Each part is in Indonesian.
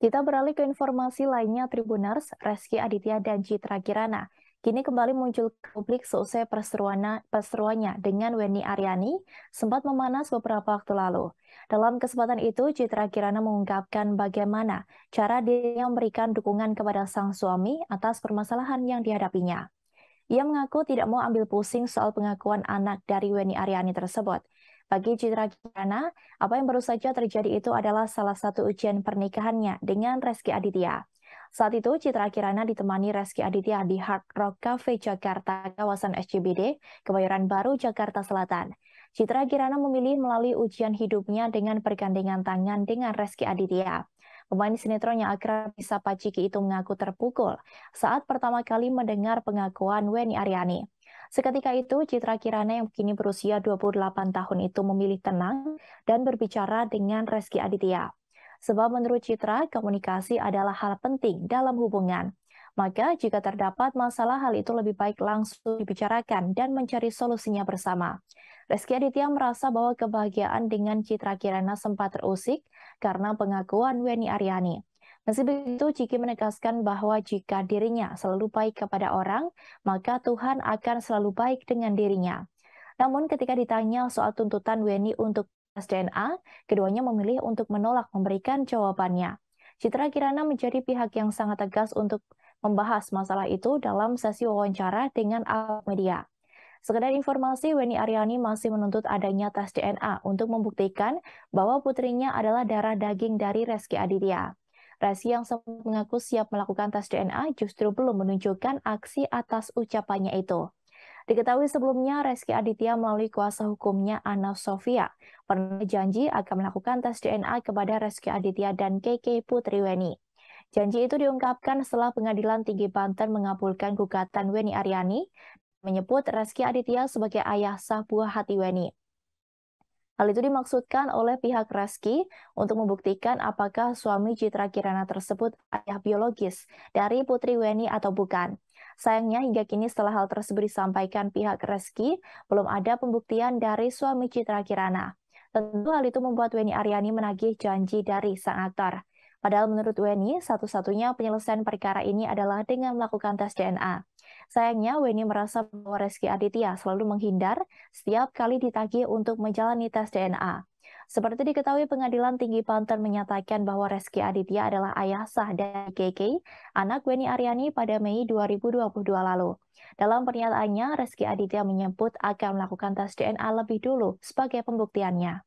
Kita beralih ke informasi lainnya Tribuners, Reski Aditya dan Citra Kirana. Kini kembali muncul ke publik seusai perseruannya dengan Weni Aryani, sempat memanas beberapa waktu lalu. Dalam kesempatan itu, Citra Kirana mengungkapkan bagaimana cara dia memberikan dukungan kepada sang suami atas permasalahan yang dihadapinya. Ia mengaku tidak mau ambil pusing soal pengakuan anak dari Weni Aryani tersebut. Bagi Citra Kirana, apa yang baru saja terjadi itu adalah salah satu ujian pernikahannya dengan Reski Aditya. Saat itu, Citra Kirana ditemani Reski Aditya di Hard Rock Cafe Jakarta, kawasan SCBD, Kebayoran Baru, Jakarta Selatan. Citra Kirana memilih melalui ujian hidupnya dengan bergandengan tangan dengan Reski Aditya. Pemain sinetron yang akrab Sapa Ciki itu mengaku terpukul saat pertama kali mendengar pengakuan Weni Ariani. Seketika itu, Citra Kirana yang kini berusia 28 tahun itu memilih tenang dan berbicara dengan Reski Aditya. Sebab menurut Citra, komunikasi adalah hal penting dalam hubungan. Maka jika terdapat masalah, hal itu lebih baik langsung dibicarakan dan mencari solusinya bersama. Reski Aditya merasa bahwa kebahagiaan dengan Citra Kirana sempat terusik karena pengakuan Weni Aryani. Meski begitu, Ciki menegaskan bahwa jika dirinya selalu baik kepada orang, maka Tuhan akan selalu baik dengan dirinya. Namun ketika ditanya soal tuntutan Weni untuk tes DNA, keduanya memilih untuk menolak memberikan jawabannya. Citra Kirana menjadi pihak yang sangat tegas untuk membahas masalah itu dalam sesi wawancara dengan al media. Sekedar informasi, Weni Aryani masih menuntut adanya tes DNA untuk membuktikan bahwa putrinya adalah darah daging dari Reski Aditya. Rasi yang mengaku siap melakukan tes DNA justru belum menunjukkan aksi atas ucapannya itu. Diketahui sebelumnya, Reski Aditya melalui kuasa hukumnya Ana Sofia pernah janji akan melakukan tes DNA kepada Reski Aditya dan KK Putri Weni. Janji itu diungkapkan setelah Pengadilan Tinggi Banten mengabulkan gugatan Weni Ariani, menyebut Reski Aditya sebagai ayah sah buah hati Weni. Hal itu dimaksudkan oleh pihak Reski untuk membuktikan apakah suami Citra Kirana tersebut ayah biologis dari Putri Weni atau bukan. Sayangnya hingga kini setelah hal tersebut disampaikan pihak Reski, belum ada pembuktian dari suami Citra Kirana. Tentu hal itu membuat Weni Aryani menagih janji dari sang aktor. Padahal menurut Weni, satu-satunya penyelesaian perkara ini adalah dengan melakukan tes DNA. Sayangnya, Weni merasa bahwa Reski Aditya selalu menghindar setiap kali ditagih untuk menjalani tes DNA. Seperti diketahui, Pengadilan Tinggi Banten menyatakan bahwa Reski Aditya adalah ayah sah dari KK, anak Weni Aryani pada Mei 2022 lalu. Dalam pernyataannya, Reski Aditya menyebut akan melakukan tes DNA lebih dulu sebagai pembuktiannya.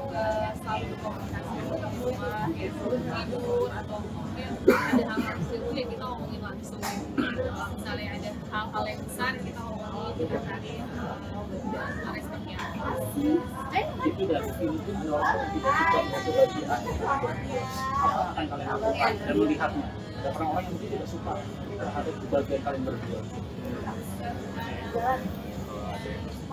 turun atau ada hal-hal itu yang kita ngomongin langsung uh, misalnya ada hal-hal yang besar kita ngomongin kita cari eh itu dari itu apa akan kalian lakukan dan melihatnya ada orang orang yang mungkin tidak suka terhadap kalian berdua